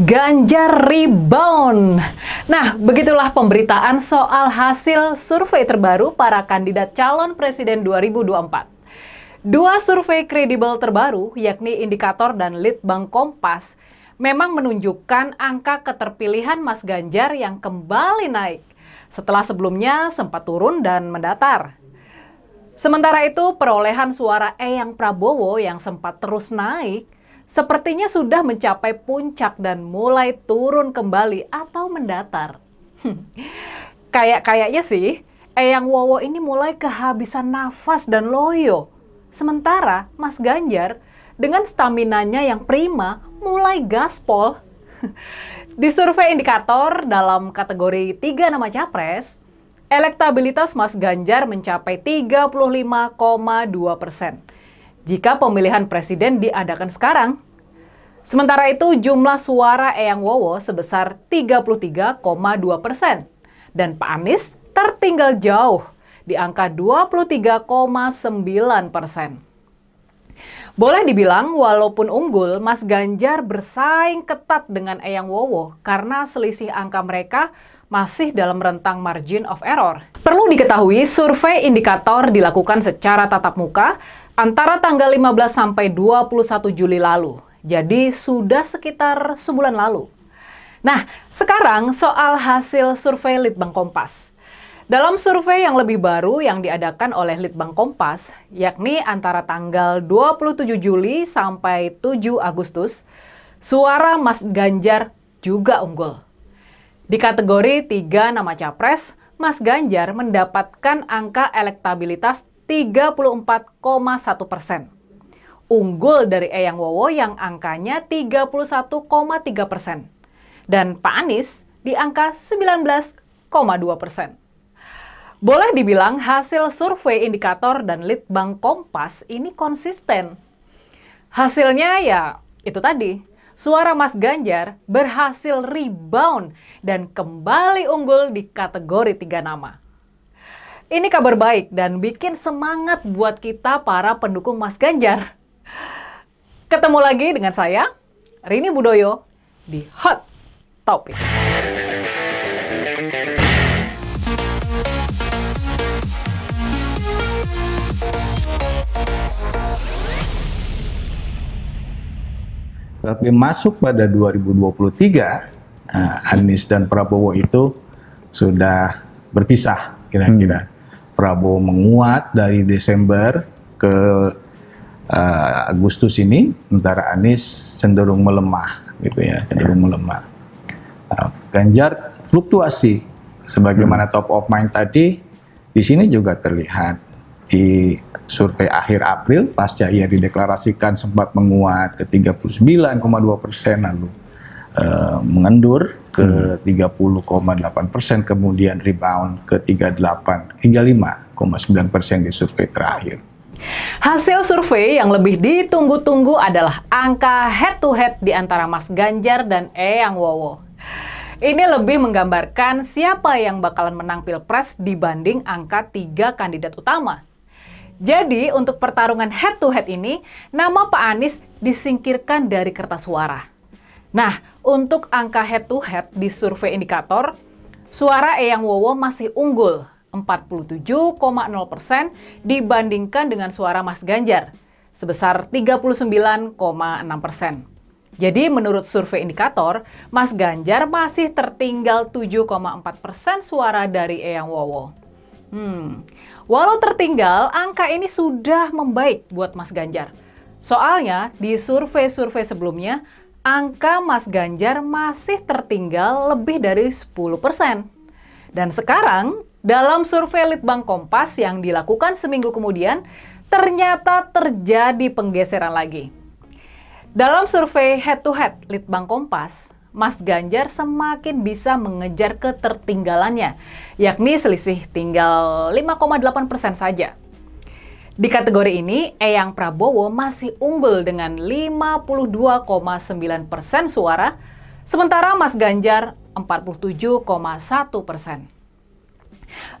Ganjar rebound. Nah, begitulah pemberitaan soal hasil survei terbaru para kandidat calon presiden 2024. Dua survei kredibel terbaru, yakni Indikator dan Litbang Kompas, memang menunjukkan angka keterpilihan Mas Ganjar yang kembali naik setelah sebelumnya sempat turun dan mendatar. Sementara itu, perolehan suara Eyang Prabowo yang sempat terus naik sepertinya sudah mencapai puncak dan mulai turun kembali atau mendatar. Hmm. Kayak-kayaknya sih, Eyang Wowo ini mulai kehabisan nafas dan loyo. Sementara Mas Ganjar dengan staminanya yang prima mulai gaspol. Di survei indikator dalam kategori tiga nama capres, elektabilitas Mas Ganjar mencapai 35,2 persen jika pemilihan presiden diadakan sekarang. Sementara itu, jumlah suara Eyang Wowo sebesar 33,2 persen. Dan Pak Anies tertinggal jauh di angka 23,9 persen. Boleh dibilang, walaupun unggul, Mas Ganjar bersaing ketat dengan Eyang Wowo karena selisih angka mereka masih dalam rentang margin of error. Perlu diketahui, survei indikator dilakukan secara tatap muka antara tanggal 15 sampai 21 Juli lalu. Jadi sudah sekitar sebulan lalu. Nah, sekarang soal hasil survei Litbang Kompas. Dalam survei yang lebih baru yang diadakan oleh Litbang Kompas, yakni antara tanggal 27 Juli sampai 7 Agustus, suara Mas Ganjar juga unggul. Di kategori tiga nama capres, Mas Ganjar mendapatkan angka elektabilitas 34,1 persen. Unggul dari Eyang Wowo yang angkanya 31,3 persen. Dan Pak Anies di angka 19,2 persen. Boleh dibilang hasil survei indikator dan Litbang Kompas ini konsisten. Hasilnya ya itu tadi, suara Mas Ganjar berhasil rebound dan kembali unggul di kategori tiga nama. Ini kabar baik dan bikin semangat buat kita para pendukung Mas Ganjar. Ketemu lagi dengan saya, Rini Budoyo, di Hot Topic. Tapi masuk pada 2023, eh, Anies dan Prabowo itu sudah berpisah kira-kira. Hmm. Prabowo menguat dari Desember ke uh, Agustus ini, sementara Anies cenderung melemah, gitu ya, cenderung melemah. Nah, Ganjar fluktuasi, sebagaimana hmm. top of mind tadi, di sini juga terlihat di survei akhir April pasca ia dideklarasikan sempat menguat ke 39,2 persen lalu Eh, mengendur ke 30,8 hmm. persen, kemudian rebound ke 38, 35,9 persen di survei terakhir. Hasil survei yang lebih ditunggu-tunggu adalah angka head-to-head di antara Mas Ganjar dan Eyang Wowo. Ini lebih menggambarkan siapa yang bakalan menang Pilpres dibanding angka tiga kandidat utama. Jadi, untuk pertarungan head to -head ini, nama Pak Anies disingkirkan dari kertas suara. Nah, untuk angka head to head di survei indikator, suara Eyang Wowo masih unggul 47,0% dibandingkan dengan suara Mas Ganjar sebesar 39,6%. Jadi menurut survei indikator, Mas Ganjar masih tertinggal 7,4% suara dari Eyang Wowo. Hmm, walau tertinggal, angka ini sudah membaik buat Mas Ganjar. Soalnya di survei-survei sebelumnya, angka Mas Ganjar masih tertinggal lebih dari 10%. Dan sekarang, dalam survei Litbang Kompas yang dilakukan seminggu kemudian, ternyata terjadi penggeseran lagi. Dalam survei head-to-head -head Litbang Kompas, Mas Ganjar semakin bisa mengejar ketertinggalannya, yakni selisih tinggal 5,8 persen saja. Di kategori ini, Eyang Prabowo masih unggul dengan 52,9 persen suara, sementara Mas Ganjar 47,1 persen.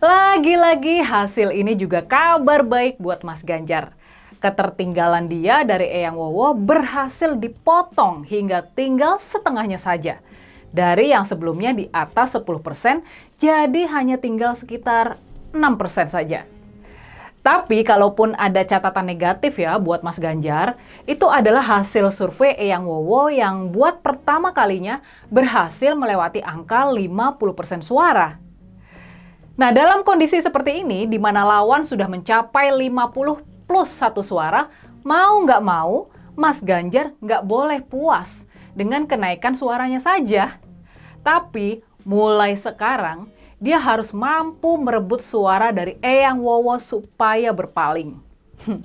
Lagi-lagi hasil ini juga kabar baik buat Mas Ganjar. Ketertinggalan dia dari Eyang Wowo berhasil dipotong hingga tinggal setengahnya saja. Dari yang sebelumnya di atas 10%, persen, jadi hanya tinggal sekitar 6% persen saja. Tapi kalaupun ada catatan negatif ya buat Mas Ganjar, itu adalah hasil survei Eyang Wowo yang buat pertama kalinya berhasil melewati angka 50% suara. Nah, dalam kondisi seperti ini, di mana lawan sudah mencapai 50 plus satu suara, mau nggak mau, Mas Ganjar nggak boleh puas dengan kenaikan suaranya saja. Tapi mulai sekarang, dia harus mampu merebut suara dari Eyang Wowo supaya berpaling.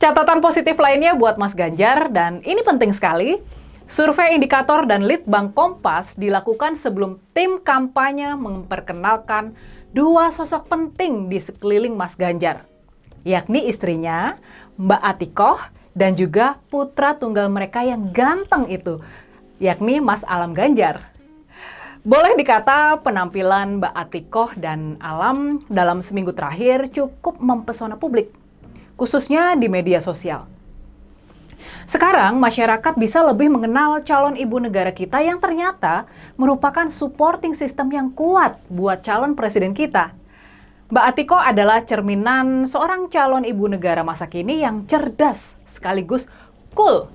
Catatan positif lainnya buat Mas Ganjar, dan ini penting sekali, survei indikator dan Litbang Kompas dilakukan sebelum tim kampanye memperkenalkan dua sosok penting di sekeliling Mas Ganjar, yakni istrinya, Mbak Atikoh, dan juga putra tunggal mereka yang ganteng itu, yakni Mas Alam Ganjar. Boleh dikata penampilan Mbak Atikoh dan Alam dalam seminggu terakhir cukup mempesona publik, khususnya di media sosial. Sekarang masyarakat bisa lebih mengenal calon ibu negara kita yang ternyata merupakan supporting system yang kuat buat calon presiden kita. Mbak Atiko adalah cerminan seorang calon ibu negara masa kini yang cerdas sekaligus cool.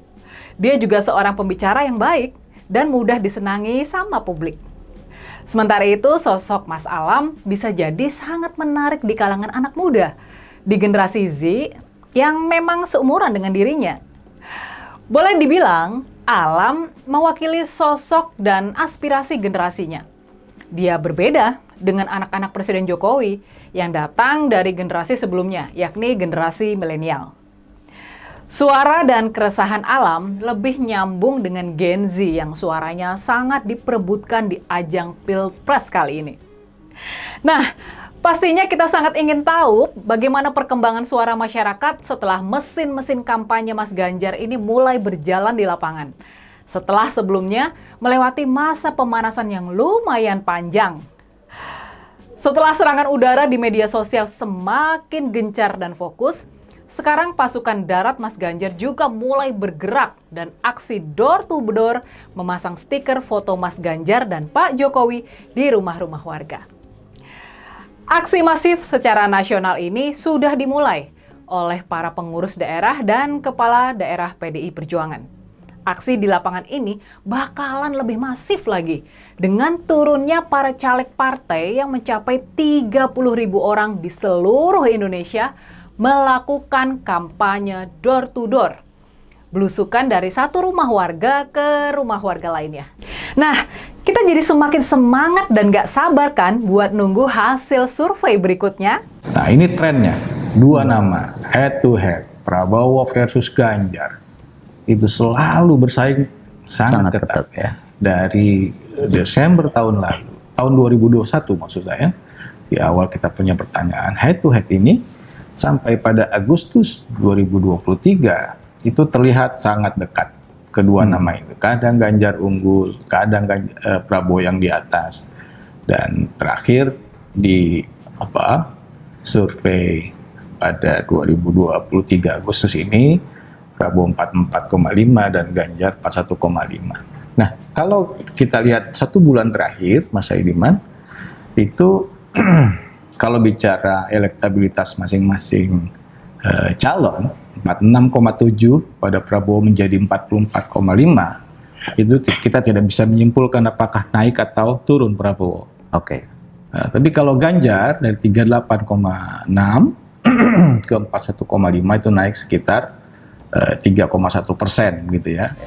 Dia juga seorang pembicara yang baik dan mudah disenangi sama publik. Sementara itu, sosok Mas Alam bisa jadi sangat menarik di kalangan anak muda di generasi Z yang memang seumuran dengan dirinya. Boleh dibilang, Alam mewakili sosok dan aspirasi generasinya. Dia berbeda dengan anak-anak Presiden Jokowi yang datang dari generasi sebelumnya, yakni generasi milenial. Suara dan keresahan alam lebih nyambung dengan Gen Z yang suaranya sangat diperebutkan di ajang Pilpres kali ini. Nah, pastinya kita sangat ingin tahu bagaimana perkembangan suara masyarakat setelah mesin-mesin kampanye Mas Ganjar ini mulai berjalan di lapangan. Setelah sebelumnya melewati masa pemanasan yang lumayan panjang. Setelah serangan udara di media sosial semakin gencar dan fokus, sekarang pasukan darat Mas Ganjar juga mulai bergerak dan aksi door to door memasang stiker foto Mas Ganjar dan Pak Jokowi di rumah-rumah warga. Aksi masif secara nasional ini sudah dimulai oleh para pengurus daerah dan kepala daerah PDI Perjuangan. Aksi di lapangan ini bakalan lebih masif lagi dengan turunnya para caleg partai yang mencapai 30.000 orang di seluruh Indonesia melakukan kampanye door to door belusukan dari satu rumah warga ke rumah warga lainnya. Nah, kita jadi semakin semangat dan gak sabar kan buat nunggu hasil survei berikutnya. Nah, ini trennya. Dua nama, head to head, Prabowo versus Ganjar. Itu selalu bersaing sangat, sangat ketat, ketat ya. ya. Dari Desember tahun lalu, tahun 2021 maksud saya, di awal kita punya pertanyaan head to head ini, sampai pada Agustus 2023 itu terlihat sangat dekat kedua hmm. nama itu. Kadang Ganjar unggul, kadang Ganjar, eh, Prabowo yang di atas. Dan terakhir di apa? survei pada 2023 Agustus ini Prabowo 44,5 dan Ganjar 41,5. Nah, kalau kita lihat satu bulan terakhir Mas Aidiman itu kalau bicara elektabilitas masing-masing uh, calon 46,7 pada Prabowo menjadi 44,5 itu kita tidak bisa menyimpulkan apakah naik atau turun Prabowo. Oke. Okay. Uh, eh, tapi kalau Ganjar dari 38,6 ke 41,5 itu naik sekitar uh, eh, 3,1 persen gitu ya.